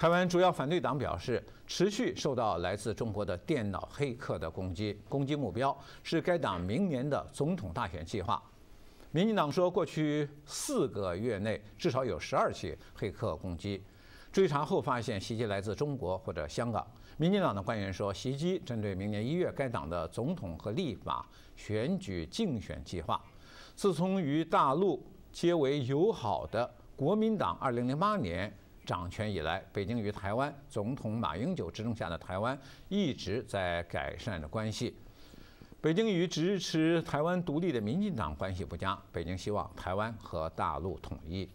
台湾主要反对党表示，持续受到来自中国的电脑黑客的攻击，攻击目标是该党明年的总统大选计划。民进党说，过去四个月内至少有十二起黑客攻击，追查后发现袭击来自中国或者香港。民进党的官员说，袭击针对明年一月该党的总统和立法选举竞选计划。自从与大陆结为友好的国民党，二零零八年。掌权以来，北京与台湾总统马英九执政下的台湾一直在改善着关系。北京与支持台湾独立的民进党关系不佳，北京希望台湾和大陆统一。